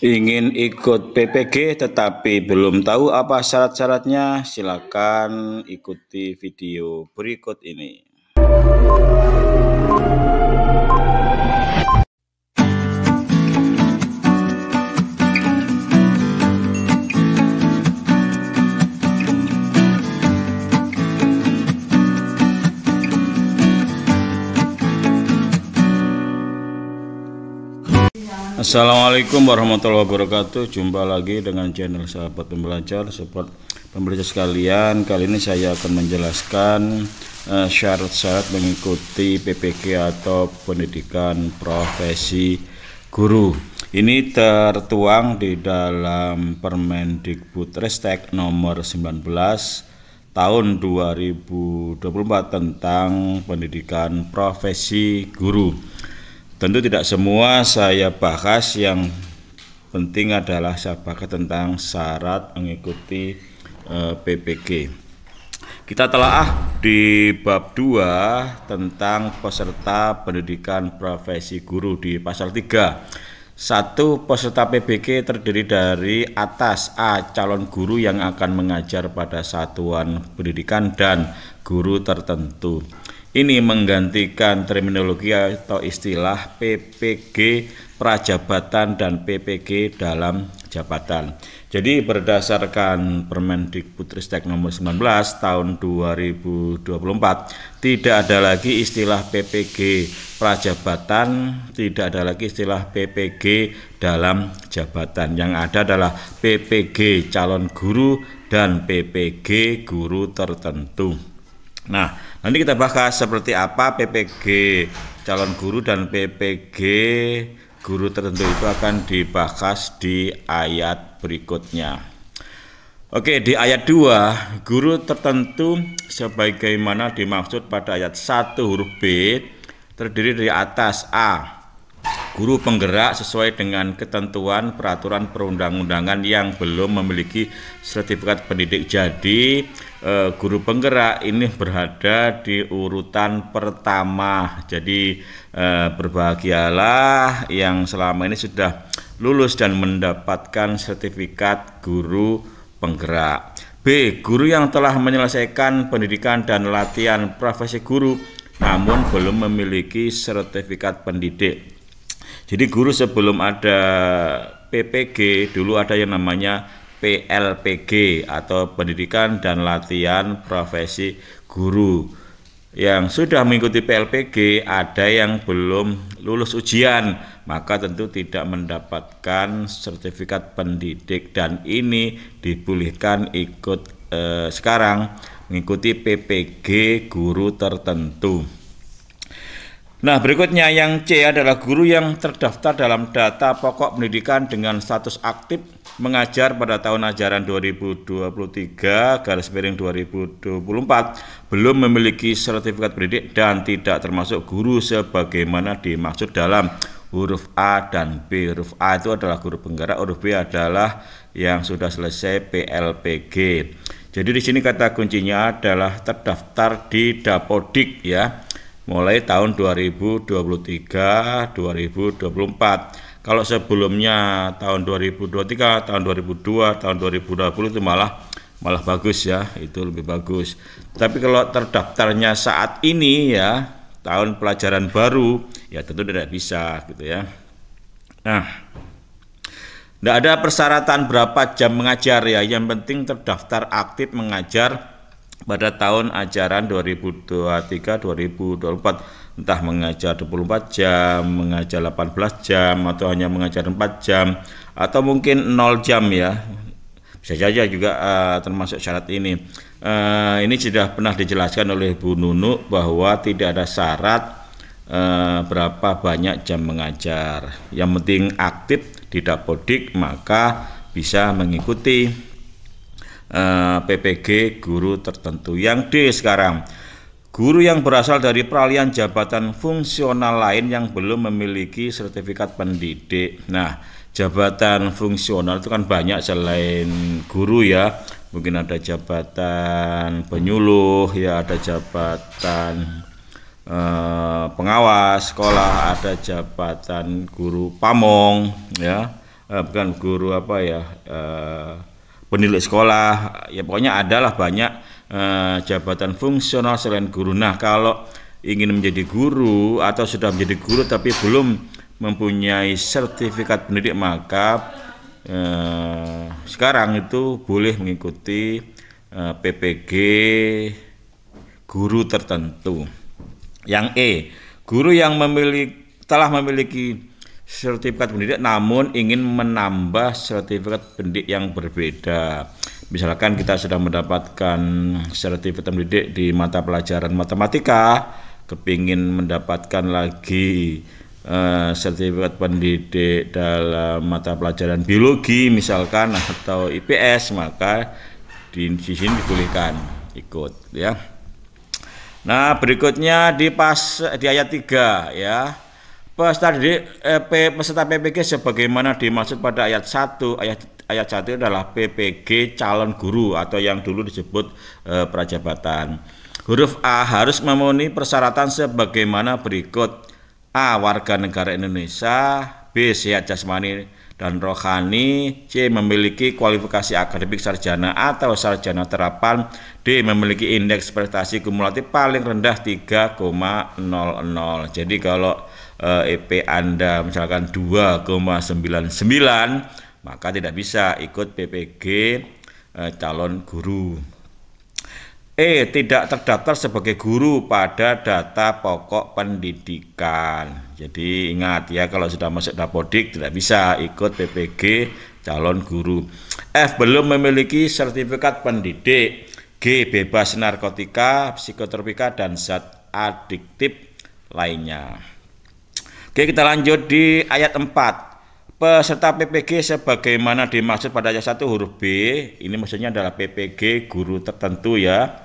ingin ikut PPG tetapi belum tahu apa syarat-syaratnya, silakan ikuti video berikut ini. Assalamualaikum warahmatullahi wabarakatuh. Jumpa lagi dengan channel Sahabat Pembelajar, support pembelajar sekalian. Kali ini saya akan menjelaskan eh, syarat-syarat uh, mengikuti PPK atau pendidikan profesi guru. Ini tertuang di dalam Permendikbud nomor 19 tahun 2024 tentang pendidikan profesi guru. Tentu tidak semua saya bahas yang penting adalah saya bahas tentang syarat mengikuti eh, PPG. Kita telah di bab 2 tentang peserta pendidikan profesi guru di pasal 3. Satu peserta PBG terdiri dari atas A calon guru yang akan mengajar pada satuan pendidikan dan guru tertentu. Ini menggantikan terminologi atau istilah PPG prajabatan dan PPG dalam jabatan. Jadi berdasarkan Permendikbudristek nomor 19 tahun 2024 tidak ada lagi istilah PPG prajabatan, tidak ada lagi istilah PPG dalam jabatan. Yang ada adalah PPG calon guru dan PPG guru tertentu. Nah, nanti kita bahas seperti apa PPG calon guru dan PPG guru tertentu itu akan dibahas di ayat berikutnya. Oke, di ayat 2, guru tertentu sebagaimana dimaksud pada ayat 1 huruf B terdiri dari atas A, guru penggerak sesuai dengan ketentuan peraturan perundang-undangan yang belum memiliki sertifikat pendidik. Jadi eh, guru penggerak ini berada di urutan pertama. Jadi eh, berbahagialah yang selama ini sudah lulus dan mendapatkan sertifikat guru penggerak. B. Guru yang telah menyelesaikan pendidikan dan latihan profesi guru namun belum memiliki sertifikat pendidik. Jadi guru sebelum ada PPG dulu ada yang namanya PLPG atau Pendidikan dan Latihan Profesi Guru. Yang sudah mengikuti PLPG ada yang belum lulus ujian, maka tentu tidak mendapatkan sertifikat pendidik dan ini dibolehkan ikut eh, sekarang mengikuti PPG guru tertentu. Nah, berikutnya yang C adalah guru yang terdaftar dalam data pokok pendidikan dengan status aktif mengajar pada tahun ajaran 2023 garis miring 2024 belum memiliki sertifikat pendidik dan tidak termasuk guru sebagaimana dimaksud dalam huruf A dan B. Huruf A itu adalah guru penggerak, huruf B adalah yang sudah selesai PLPG. Jadi di sini kata kuncinya adalah terdaftar di Dapodik ya mulai tahun 2023 2024 kalau sebelumnya tahun 2023 tahun 2002 tahun 2020 itu malah malah bagus ya itu lebih bagus tapi kalau terdaftarnya saat ini ya tahun pelajaran baru ya tentu tidak bisa gitu ya nah tidak ada persyaratan berapa jam mengajar ya yang penting terdaftar aktif mengajar pada tahun ajaran 2023-2024 entah mengajar 24 jam, mengajar 18 jam atau hanya mengajar 4 jam atau mungkin 0 jam ya. Bisa saja juga uh, termasuk syarat ini. Uh, ini sudah pernah dijelaskan oleh Bu Nunu bahwa tidak ada syarat uh, berapa banyak jam mengajar. Yang penting aktif, di dapodik maka bisa mengikuti Eh, PPG guru tertentu. Yang D sekarang, guru yang berasal dari peralihan jabatan fungsional lain yang belum memiliki sertifikat pendidik. Nah, jabatan fungsional itu kan banyak selain guru ya. Mungkin ada jabatan penyuluh, ya ada jabatan eh, pengawas sekolah, ada jabatan guru pamong, ya, eh, bukan guru apa ya, eh, penilik sekolah ya pokoknya adalah banyak eh, jabatan fungsional selain guru nah kalau ingin menjadi guru atau sudah menjadi guru tapi belum mempunyai sertifikat pendidik maka eh, sekarang itu boleh mengikuti eh, PPG guru tertentu yang E guru yang memiliki telah memiliki sertifikat pendidik namun ingin menambah sertifikat pendidik yang berbeda. Misalkan kita sudah mendapatkan sertifikat pendidik di mata pelajaran matematika, kepingin mendapatkan lagi uh, sertifikat pendidik dalam mata pelajaran biologi misalkan atau IPS maka di, di sini dibolehkan ikut ya. Nah, berikutnya di pas di ayat 3 ya peserta didik eh, peserta PPG sebagaimana dimaksud pada ayat 1 ayat ayat 1 adalah PPG calon guru atau yang dulu disebut eh, prajabatan. Huruf A harus memenuhi persyaratan sebagaimana berikut. A warga negara Indonesia, B sehat jasmani dan rohani, C. memiliki kualifikasi akademik sarjana atau sarjana terapan, D. memiliki indeks prestasi kumulatif paling rendah 3,00. Jadi kalau eh, EP Anda misalkan 2,99, maka tidak bisa ikut PPG eh, calon guru. E. Tidak terdaftar sebagai guru pada data pokok pendidikan. Jadi ingat ya kalau sudah masuk dapodik tidak bisa ikut PPG calon guru. F. Belum memiliki sertifikat pendidik. G. Bebas narkotika, psikotropika, dan zat adiktif lainnya. Oke kita lanjut di ayat 4 Peserta PPG sebagaimana dimaksud pada ayat 1 huruf B, ini maksudnya adalah PPG guru tertentu ya.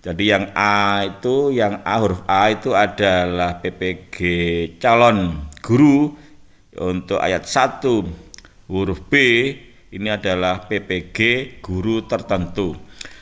Jadi yang A itu, yang A huruf A itu adalah PPG calon guru untuk ayat 1 huruf B ini adalah PPG guru tertentu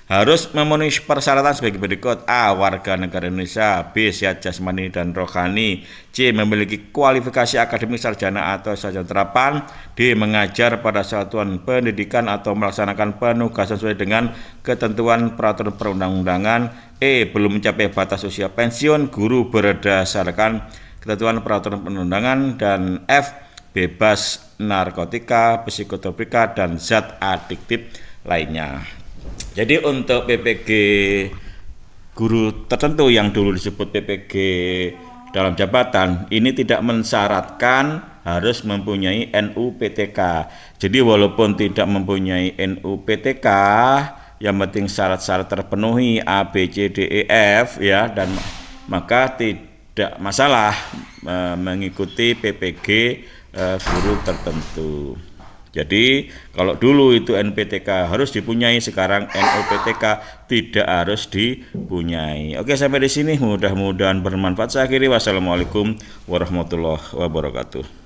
harus memenuhi persyaratan sebagai berikut A. Warga negara Indonesia B. Sehat jasmani dan rohani C. Memiliki kualifikasi akademik sarjana atau sarjana terapan D. Mengajar pada satuan pendidikan atau melaksanakan penugasan sesuai dengan ketentuan peraturan perundang-undangan E. Belum mencapai batas usia pensiun guru berdasarkan ketentuan peraturan perundangan dan F bebas narkotika, psikotropika, dan zat adiktif lainnya. Jadi untuk PPG guru tertentu yang dulu disebut PPG dalam jabatan ini tidak mensyaratkan harus mempunyai NUPTK. Jadi walaupun tidak mempunyai NUPTK, yang penting syarat-syarat terpenuhi A B C D E F ya dan maka tidak masalah eh, mengikuti PPG eh, guru tertentu. Jadi kalau dulu itu NPTK harus dipunyai, sekarang NOPTK tidak harus dipunyai. Oke sampai di sini mudah-mudahan bermanfaat. Saya akhiri wassalamualaikum warahmatullahi wabarakatuh.